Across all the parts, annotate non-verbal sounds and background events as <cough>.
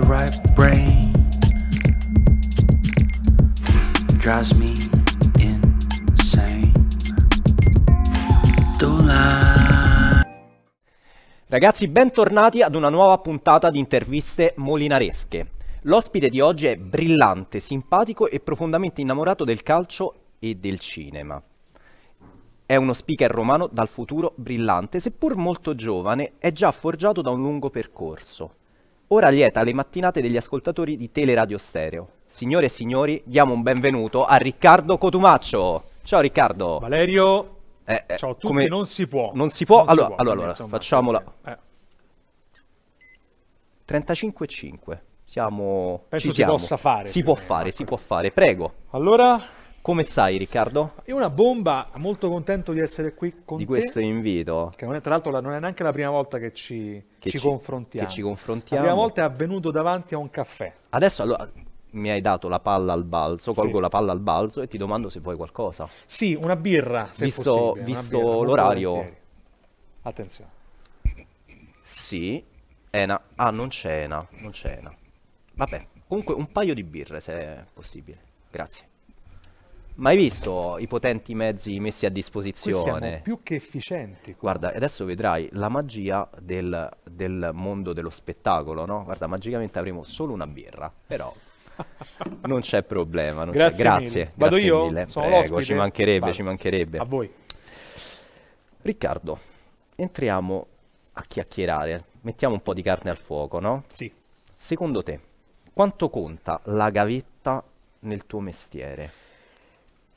the right brain drives me insane. Ragazzi, bentornati ad una nuova puntata di interviste molinaresche. L'ospite di oggi è brillante, simpatico e profondamente innamorato del calcio e del cinema. È uno speaker romano dal futuro brillante, seppur molto giovane, è già forgiato da un lungo percorso. Ora lieta le mattinate degli ascoltatori di Teleradio Stereo. Signore e signori, diamo un benvenuto a Riccardo Cotumaccio. Ciao Riccardo. Valerio. Eh, eh Ciao a tutti, come... non si può. Non si può? Non allora, si può, allora, allora facciamola. Eh. 35,5. Siamo... Penso Ci si possa fare. Si può cioè, fare, eh. si può fare. Prego. Allora, come stai Riccardo? È una bomba, molto contento di essere qui con di te. Di questo invito. Che non è, tra l'altro non è neanche la prima volta che ci, che ci, ci confrontiamo. Che ci confrontiamo. La prima volta è avvenuto davanti a un caffè. Adesso allora mi hai dato la palla al balzo, colgo sì. la palla al balzo e ti domando se vuoi qualcosa. Sì, una birra, se Visto, visto l'orario. Attenzione. Sì, Ena. Ah, non c'è Ena, non c'è Ena. Vabbè, comunque un paio di birre se è possibile. Grazie. Ma hai visto i potenti mezzi messi a disposizione? più che efficienti. Guarda, adesso vedrai la magia del, del mondo dello spettacolo, no? Guarda, magicamente avremo solo una birra, però <laughs> non c'è problema. Non grazie, c'è. grazie. Mille. Vado grazie io? Mille. Sono Prego, ci mancherebbe, Vado. ci mancherebbe. A voi. Riccardo, entriamo a chiacchierare, mettiamo un po' di carne al fuoco, no? Sì. Secondo te, quanto conta la gavetta nel tuo mestiere?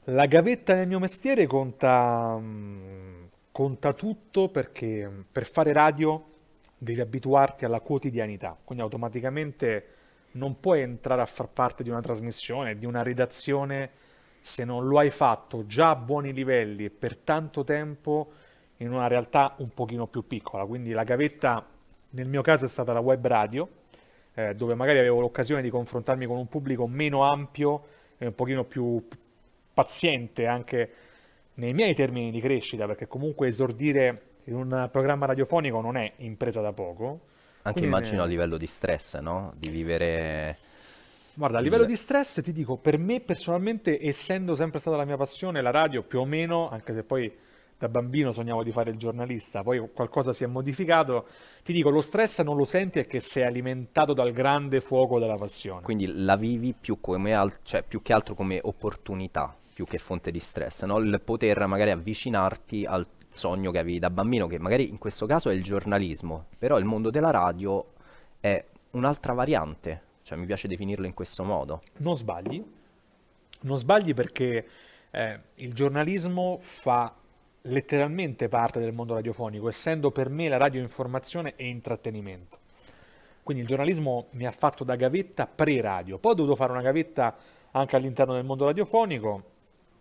La gavetta nel mio mestiere conta, mm, conta tutto perché mm, per fare radio devi abituarti alla quotidianità, quindi automaticamente non puoi entrare a far parte di una trasmissione, di una redazione, se non lo hai fatto già a buoni livelli e per tanto tempo in una realtà un pochino più piccola. Quindi la gavetta nel mio caso è stata la web radio, eh, dove magari avevo l'occasione di confrontarmi con un pubblico meno ampio e un pochino più, paziente anche nei miei termini di crescita, perché comunque esordire in un programma radiofonico non è impresa da poco. Anche Quindi immagino a livello di stress, no? Di vivere... Guarda, a livello di stress ti dico, per me personalmente, essendo sempre stata la mia passione, la radio più o meno, anche se poi da bambino sognavo di fare il giornalista, poi qualcosa si è modificato, ti dico, lo stress non lo senti è che sei alimentato dal grande fuoco della passione. Quindi la vivi più, al... cioè, più che altro come opportunità più che fonte di stress, no? il poter magari avvicinarti al sogno che avevi da bambino, che magari in questo caso è il giornalismo, però il mondo della radio è un'altra variante, cioè mi piace definirlo in questo modo. Non sbagli, non sbagli perché eh, il giornalismo fa letteralmente parte del mondo radiofonico, essendo per me la radio informazione e intrattenimento. Quindi il giornalismo mi ha fatto da gavetta pre-radio, poi ho dovuto fare una gavetta anche all'interno del mondo radiofonico,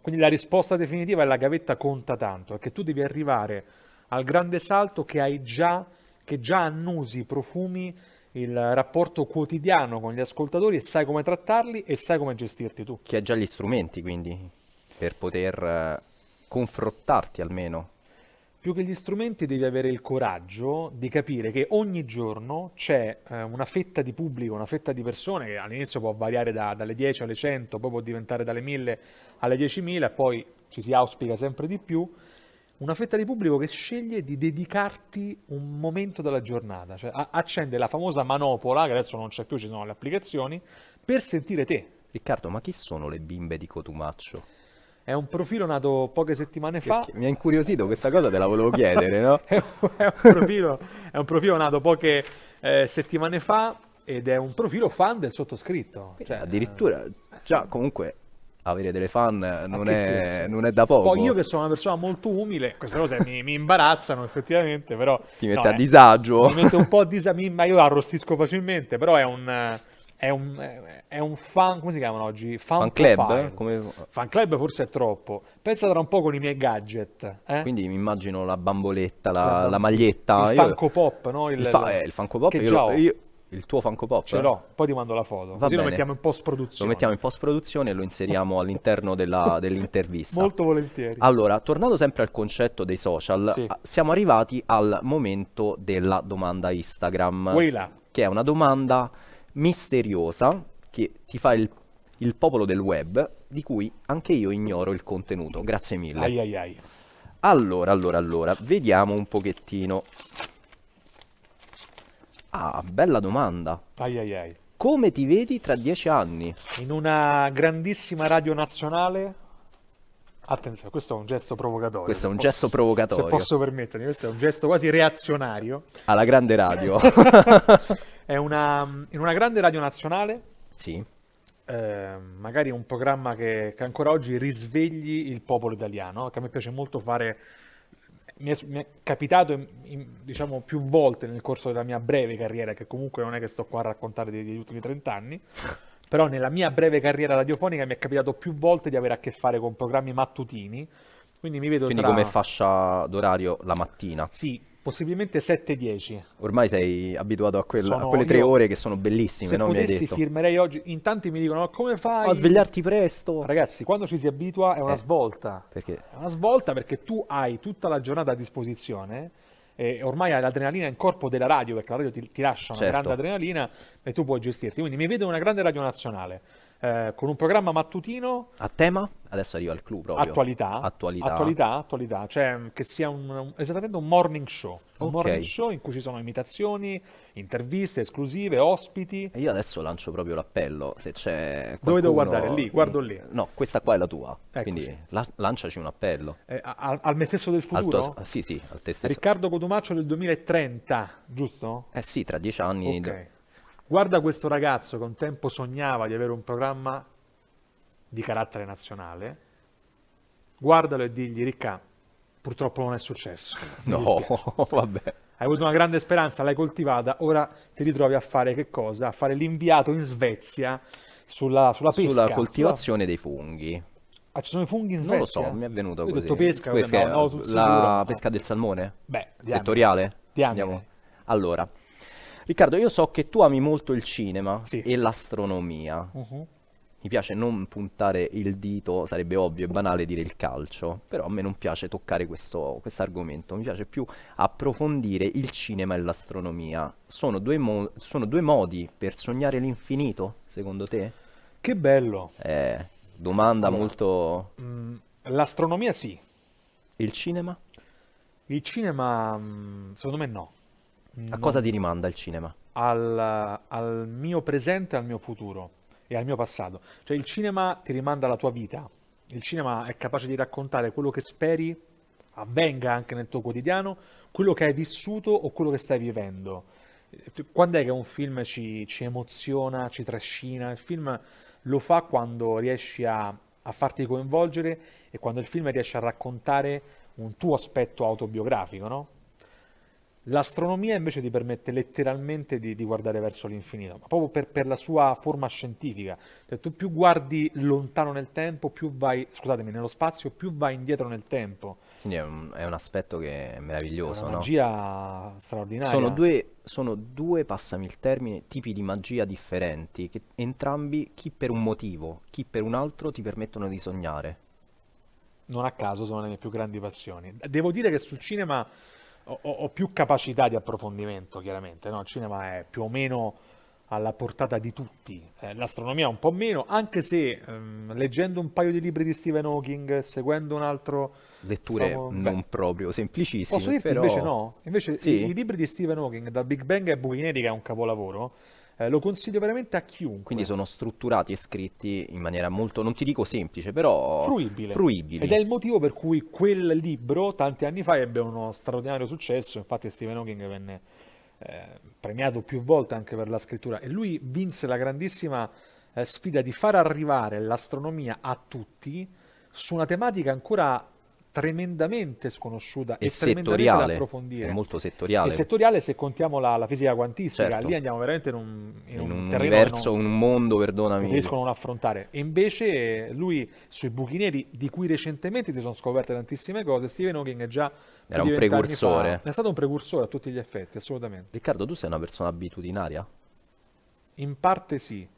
quindi la risposta definitiva è la gavetta conta tanto, perché tu devi arrivare al grande salto che hai già, che già annusi profumi il rapporto quotidiano con gli ascoltatori e sai come trattarli e sai come gestirti tu. Che hai già gli strumenti quindi per poter eh, confrontarti almeno più che gli strumenti devi avere il coraggio di capire che ogni giorno c'è eh, una fetta di pubblico, una fetta di persone che all'inizio può variare da, dalle 10 alle 100, poi può diventare dalle 1000 alle 10.000, poi ci si auspica sempre di più, una fetta di pubblico che sceglie di dedicarti un momento della giornata, cioè a- accende la famosa manopola, che adesso non c'è più, ci sono le applicazioni, per sentire te. Riccardo, ma chi sono le bimbe di Cotumaccio? È un profilo nato poche settimane fa. Mi ha incuriosito questa cosa, te la volevo chiedere, no? <laughs> è, un, profilo, è, un profilo, nato poche eh, settimane fa ed è un profilo fan del sottoscritto. Cioè, addirittura, già comunque avere delle fan non è, non è, da poco. Poi io che sono una persona molto umile, queste cose mi, mi imbarazzano effettivamente, però... Ti mette no, a eh, disagio. Eh, mi mette un po' a <laughs> disagio, ma io arrossisco facilmente, però è un è un, è un, fan, come si chiamano oggi? Fan, fan club? Come... Fan club forse è troppo. Pensa tra un po' con i miei gadget. Eh? Quindi mi immagino la bamboletta, la, la, maglietta. Il io... Funko Pop, no? Il, il, fa... eh, il Funko Pop, io, lo, io, il tuo Funko Pop? Ce l'ho, poi ti mando la foto. Va Così bene. lo mettiamo in post-produzione. Lo mettiamo in post-produzione e lo inseriamo all'interno della, <laughs> dell'intervista. Molto volentieri. Allora, tornando sempre al concetto dei social, sì. siamo arrivati al momento della domanda Instagram. Quella. Che è una domanda misteriosa che ti fa il, il popolo del web di cui anche io ignoro il contenuto. Grazie mille. Ai ai ai. Allora, allora, allora, vediamo un pochettino. Ah, bella domanda. Ai ai ai. Come ti vedi tra dieci anni? In una grandissima radio nazionale Attenzione, questo è un gesto provocatorio. Questo è un posso, gesto provocatorio. Se posso permettermi, questo è un gesto quasi reazionario. Alla grande radio. <laughs> è una, in una grande radio nazionale. Sì. Eh, magari un programma che, che, ancora oggi risvegli il popolo italiano, che a me piace molto fare. Mi è, mi è capitato in, in, diciamo più volte nel corso della mia breve carriera, che comunque non è che sto qua a raccontare degli ultimi 30 anni però nella mia breve carriera radiofonica mi è capitato più volte di avere a che fare con programmi mattutini, quindi mi vedo Quindi tra... come fascia d'orario la mattina? Sì, possibilmente 7-10. Ormai sei abituato a, quella, sono, a quelle tre io, ore che sono bellissime, se no? potessi, firmerei oggi. In tanti mi dicono, come fai? A svegliarti presto. Ragazzi, quando ci si abitua è una eh, svolta. Perché? È una svolta perché tu hai tutta la giornata a disposizione eh, ormai hai l'adrenalina in corpo della radio, perché la radio ti, ti lascia una certo. grande adrenalina e tu puoi gestirti. Quindi mi vedo una grande radio nazionale eh, con un programma mattutino. A tema? Adesso arriva il clou proprio. Attualità. Attualità. Attualità, attualità. Cioè che sia un, un, esattamente un morning show. Un okay. morning show in cui ci sono imitazioni, interviste esclusive, ospiti. E io adesso lancio proprio l'appello. Se c'è qualcuno... Dove devo guardare? Lì, guardo lì. No, questa qua è la tua. Eccoci. Quindi la, lanciaci un appello. Eh, al, al, me stesso del futuro? Tuo, sì, sì, al te stesso. Riccardo Codumaccio del 2030, giusto? Eh sì, tra dieci anni. Ok. Guarda questo ragazzo che un tempo sognava di avere un programma di carattere nazionale, guardalo e digli, Ricca, purtroppo non è successo. <laughs> no, vabbè. Hai avuto una grande speranza, l'hai coltivata, ora ti ritrovi a fare che cosa? A fare l'inviato in Svezia sulla, sulla pesca. Sulla coltivazione sulla... dei funghi. Ah, ci sono i funghi in Svezia? Non lo so, mi è venuto Io così. Ho detto pesca, pesca no, no, la sicuro. pesca del salmone? Beh, diamine. Settoriale? Diamine. Andiamo. Allora, Riccardo, io so che tu ami molto il cinema sì. e l'astronomia. Uh-huh. Mi piace non puntare il dito, sarebbe ovvio e banale dire il calcio, però a me non piace toccare questo argomento, mi piace più approfondire il cinema e l'astronomia. Sono due, mo- sono due modi per sognare l'infinito, secondo te? Che bello! Eh, domanda allora, molto... Mm, l'astronomia sì. Il cinema? Il cinema, mm, secondo me no. Mm. A cosa ti rimanda il cinema? Al, al mio presente al mio futuro e al mio passato. Cioè il cinema ti rimanda alla tua vita. Il cinema è capace di raccontare quello che speri avvenga anche nel tuo quotidiano, quello che hai vissuto o quello che stai vivendo. Quando è che un film ci, ci emoziona, ci trascina? Il film lo fa quando riesci a, a farti coinvolgere e quando il film riesce a raccontare un tuo aspetto autobiografico, no? L'astronomia invece ti permette letteralmente di, di guardare verso l'infinito, ma proprio per, per, la sua forma scientifica. Cioè, tu più guardi lontano nel tempo, più vai, scusatemi, nello spazio, più vai indietro nel tempo. Quindi è un, è un aspetto che è meraviglioso, è una magia no? straordinaria. Sono due, sono due, passami il termine, tipi di magia differenti, che entrambi, chi per un motivo, chi per un altro, ti permettono di sognare. Non a caso sono le mie più grandi passioni. Devo dire che sul cinema ho, ho, più capacità di approfondimento, chiaramente. No? Il cinema è più o meno alla portata di tutti, eh, l'astronomia un po' meno, anche se ehm, leggendo un paio di libri di Stephen Hawking, seguendo un altro... Letture diciamo, non beh, proprio semplicissime, Posso dirti però... invece no? Invece sì. i, i, libri di Stephen Hawking, da Big Bang a Buchi Neri, che è un capolavoro, eh, lo consiglio veramente a chiunque. Quindi sono strutturati e scritti in maniera molto, non ti dico semplice, però fruibile. fruibile. Ed è il motivo per cui quel libro tanti anni fa ebbe uno straordinario successo, infatti Stephen Hawking venne eh, premiato più volte anche per la scrittura e lui vinse la grandissima eh, sfida di far arrivare l'astronomia a tutti su una tematica ancora tremendamente sconosciuta e, e tremendamente da approfondire. È molto settoriale. E settoriale se contiamo la, la fisica quantistica, certo. lì andiamo veramente in un, in in un, un universo, non, un mondo, perdonami. Non riescono a non affrontare. E invece eh, lui sui buchi neri, di cui recentemente si sono scoperte tantissime cose, Stephen Hawking è già... Era un precursore. Fa, è stato un precursore a tutti gli effetti, assolutamente. Riccardo, tu sei una persona abitudinaria? In parte sì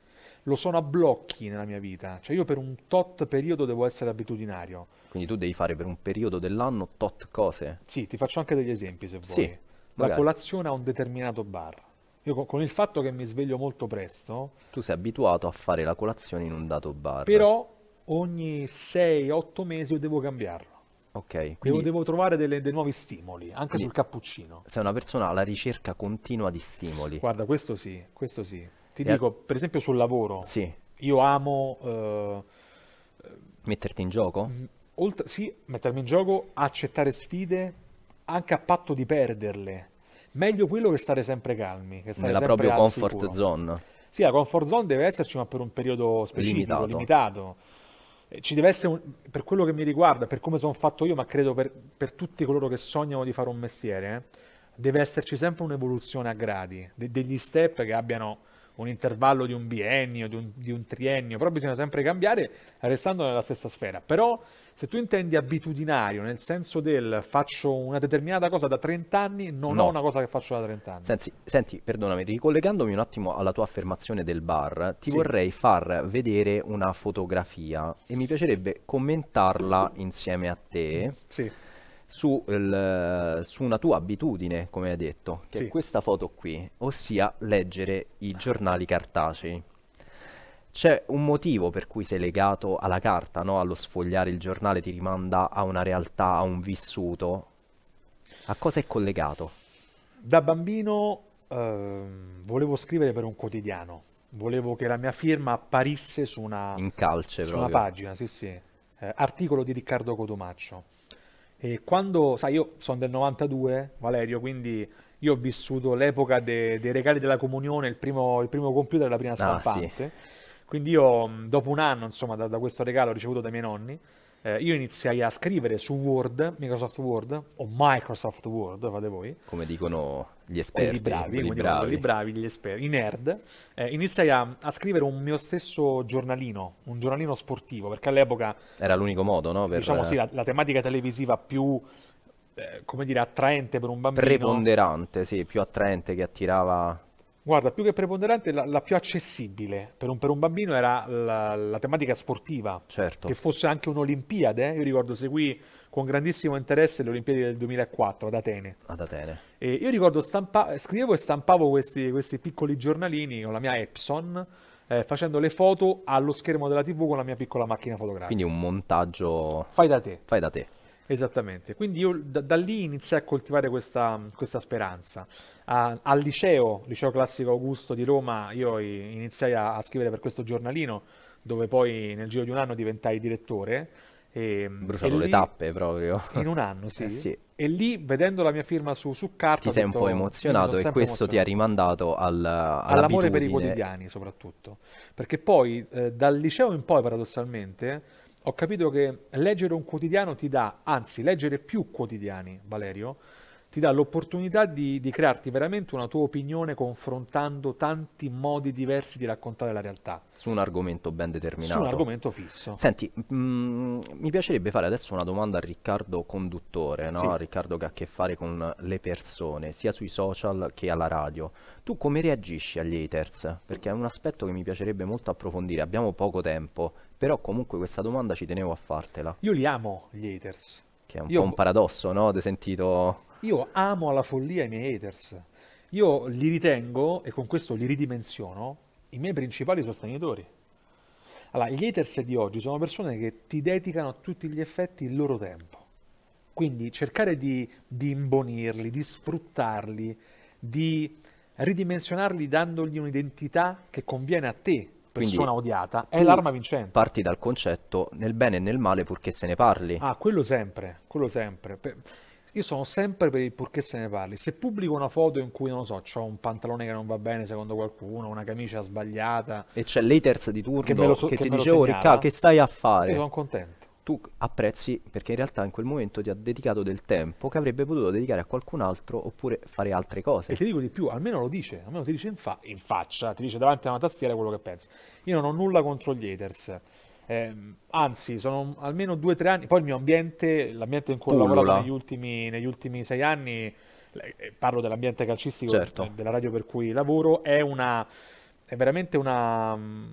lo sono a blocchi nella mia vita, cioè io per un tot periodo devo essere abitudinario. Quindi tu devi fare per un periodo dell'anno tot cose? Sì, ti faccio anche degli esempi se vuoi. Sì, la colazione a un determinato bar. Io con il fatto che mi sveglio molto presto... Tu sei abituato a fare la colazione in un dato bar. Però ogni 6-8 mesi io devo cambiarlo. Ok. Quindi... Devo, devo trovare delle, dei nuovi stimoli, anche sul cappuccino. Sei una persona alla ricerca continua di stimoli. Guarda, questo sì, questo sì. Ti e dico, per esempio sul lavoro, sì. io amo... Eh, Metterti in gioco? Oltre, sì, mettermi in gioco, accettare sfide anche a patto di perderle. Meglio quello che stare sempre calmi. Che stare Nella sempre propria comfort sicuro. zone. Sì, la comfort zone deve esserci, ma per un periodo specifico, limitato. limitato. Eh, ci deve essere, un, per quello che mi riguarda, per come sono fatto io, ma credo per, per tutti coloro che sognano di fare un mestiere, eh, deve esserci sempre un'evoluzione a gradi, de- degli step che abbiano un intervallo di un biennio, di un, di un triennio, però bisogna sempre cambiare restando nella stessa sfera. Però se tu intendi abitudinario, nel senso del faccio una determinata cosa da 30 anni, non no. ho una cosa che faccio da 30 anni. Senti, senti, perdonami, ricollegandomi un attimo alla tua affermazione del bar, ti sì. vorrei far vedere una fotografia e mi piacerebbe commentarla insieme a te. Sì su, il, su, una tua abitudine, come hai detto, che sì. è questa foto qui, ossia leggere i giornali cartacei. C'è un motivo per cui sei legato alla carta, no? allo sfogliare il giornale ti rimanda a una realtà, a un vissuto. A cosa è collegato? Da bambino eh, volevo scrivere per un quotidiano, volevo che la mia firma apparisse su una, In calce, su una pagina, sì, sì. Eh, articolo di Riccardo Cotomaccio e quando, sai, io sono del 92, Valerio, quindi io ho vissuto l'epoca de, dei regali della comunione, il primo, il primo computer e la prima stampante. Ah, sì. Quindi io dopo un anno, insomma, da, da questo regalo ricevuto dai miei nonni, eh, io iniziai a scrivere su Word, Microsoft Word o Microsoft Word, fate voi. Come dicono gli esperti. Quelli bravi, quelli bravi. quelli bravi, gli esperti, i nerd. Eh, iniziai a, a, scrivere un mio stesso giornalino, un giornalino sportivo, perché all'epoca... Era l'unico modo, no? Per... Diciamo sì, la, la tematica televisiva più... Eh, come dire, attraente per un bambino. Preponderante, sì, più attraente che attirava Guarda, più che preponderante, la, la più accessibile per un, per un bambino era la, la, tematica sportiva, certo. che fosse anche un'Olimpiade. Eh. Io ricordo, seguì con grandissimo interesse le Olimpiadi del 2004 ad Atene. Ad Atene. E io ricordo, stampa- scrivevo e stampavo questi, questi piccoli giornalini con la mia Epson, eh, facendo le foto allo schermo della TV con la mia piccola macchina fotografica. Quindi un montaggio. Fai da te. Fai da te. Esattamente, quindi io da, da lì iniziai a coltivare questa, questa speranza. A, al liceo, liceo classico Augusto di Roma, io iniziai a, a, scrivere per questo giornalino, dove poi nel giro di un anno diventai direttore. E, Bruciato e le lì, tappe proprio. In un anno, <laughs> sì. Eh sì. E lì, vedendo la mia firma su, su carta... Ti sei detto, un po' emozionato e questo emozionato. ti ha rimandato al, all'amore per i quotidiani, soprattutto. Perché poi, eh, dal liceo in poi, paradossalmente ho capito che leggere un quotidiano ti dà, anzi leggere più quotidiani, Valerio, ti dà l'opportunità di, di, crearti veramente una tua opinione confrontando tanti modi diversi di raccontare la realtà. Su un argomento ben determinato. Su un argomento fisso. Senti, mh, mm, mi piacerebbe fare adesso una domanda a Riccardo conduttore, no? sì. Riccardo che ha a che fare con le persone, sia sui social che alla radio. Tu come reagisci agli haters? Perché è un aspetto che mi piacerebbe molto approfondire, abbiamo poco tempo, però comunque questa domanda ci tenevo a fartela. Io li amo, gli haters. Che è un Io... po' un paradosso, no? Ti sentito io amo alla follia i miei haters. Io li ritengo, e con questo li ridimensiono, i miei principali sostenitori. Allora, gli haters di oggi sono persone che ti dedicano a tutti gli effetti il loro tempo. Quindi cercare di, di imbonirli, di sfruttarli, di ridimensionarli dandogli un'identità che conviene a te, persona Quindi, odiata, è l'arma vincente. Parti dal concetto nel bene e nel male purché se ne parli. Ah, quello sempre, quello sempre. Per io sono sempre per il purché se ne parli. Se pubblico una foto in cui, non lo so, ho un pantalone che non va bene secondo qualcuno, una camicia sbagliata. E c'è l'haters di turno che, lo, che, che ti dice, oh Ricca, che stai a fare? Io sono contento tu apprezzi perché in realtà in quel momento ti ha dedicato del tempo che avrebbe potuto dedicare a qualcun altro oppure fare altre cose. E ti dico di più, almeno lo dice, almeno ti dice in, fa in faccia, ti dice davanti a una tastiera quello che pensi. Io non ho nulla contro gli haters. Eh, anzi, sono almeno due o tre anni. Poi il mio ambiente, l'ambiente in cui Pullula. ho lavorato negli ultimi, negli ultimi, sei anni, eh, eh, parlo dell'ambiente calcistico certo. Eh, della radio per cui lavoro, è, una, è veramente una mm,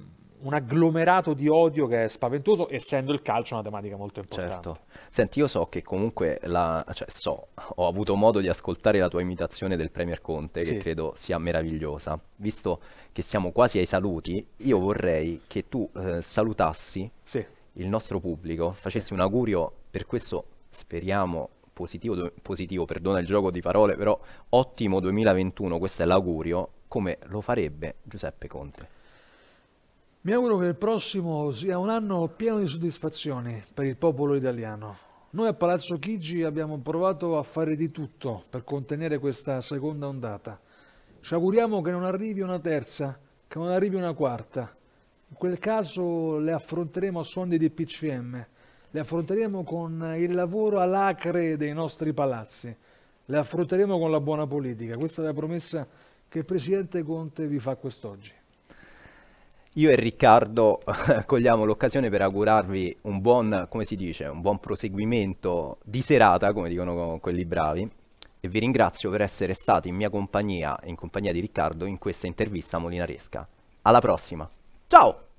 un agglomerato di odio che è spaventoso, essendo il calcio una tematica molto importante. Certo. Senti, io so che comunque la, cioè, so, ho avuto modo di ascoltare la tua imitazione del Premier Conte, sì. che credo sia meravigliosa. Visto che siamo quasi ai saluti, io vorrei che tu eh, salutassi sì. il nostro pubblico, facessi un augurio per questo, speriamo, positivo, positivo, perdona il gioco di parole, però ottimo 2021, questo è l'augurio, come lo farebbe Giuseppe Conte. Mi auguro che il prossimo sia un anno pieno di soddisfazioni per il popolo italiano. Noi a Palazzo Chigi abbiamo provato a fare di tutto per contenere questa seconda ondata. Ci auguriamo che non arrivi una terza, che non arrivi una quarta. In quel caso le affronteremo a suoni di PCM, le affronteremo con il lavoro alacre dei nostri palazzi, le affronteremo con la buona politica. Questa è la promessa che il Presidente Conte vi fa quest'oggi. Io e Riccardo <laughs> cogliamo l'occasione per augurarvi un buon, come si dice, un buon proseguimento di serata, come dicono quelli bravi, e vi ringrazio per essere stati in mia compagnia, in compagnia di Riccardo, in questa intervista molinaresca. Alla prossima. Ciao!